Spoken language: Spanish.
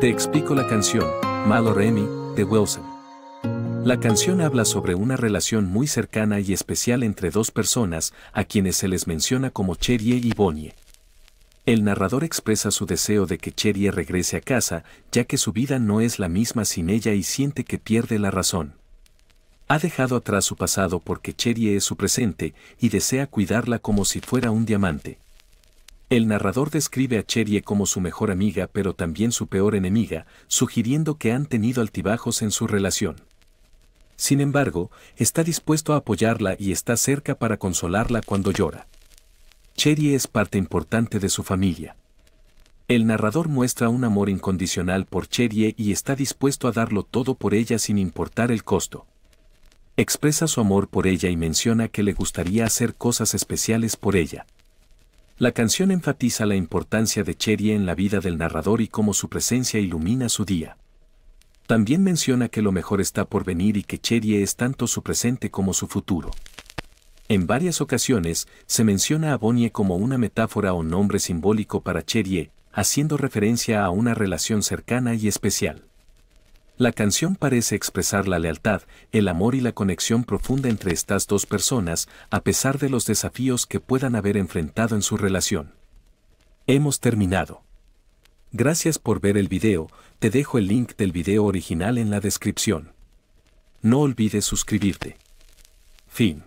Te explico la canción, Malo Remy, de Wilson. La canción habla sobre una relación muy cercana y especial entre dos personas, a quienes se les menciona como Cherie y Bonnie. El narrador expresa su deseo de que Cherie regrese a casa, ya que su vida no es la misma sin ella y siente que pierde la razón. Ha dejado atrás su pasado porque Cherie es su presente y desea cuidarla como si fuera un diamante. El narrador describe a Cherie como su mejor amiga pero también su peor enemiga, sugiriendo que han tenido altibajos en su relación. Sin embargo, está dispuesto a apoyarla y está cerca para consolarla cuando llora. Cherie es parte importante de su familia. El narrador muestra un amor incondicional por Cherie y está dispuesto a darlo todo por ella sin importar el costo. Expresa su amor por ella y menciona que le gustaría hacer cosas especiales por ella. La canción enfatiza la importancia de Cherie en la vida del narrador y cómo su presencia ilumina su día. También menciona que lo mejor está por venir y que Cherie es tanto su presente como su futuro. En varias ocasiones se menciona a Bonnie como una metáfora o nombre simbólico para Cherie, haciendo referencia a una relación cercana y especial. La canción parece expresar la lealtad, el amor y la conexión profunda entre estas dos personas, a pesar de los desafíos que puedan haber enfrentado en su relación. Hemos terminado. Gracias por ver el video, te dejo el link del video original en la descripción. No olvides suscribirte. Fin.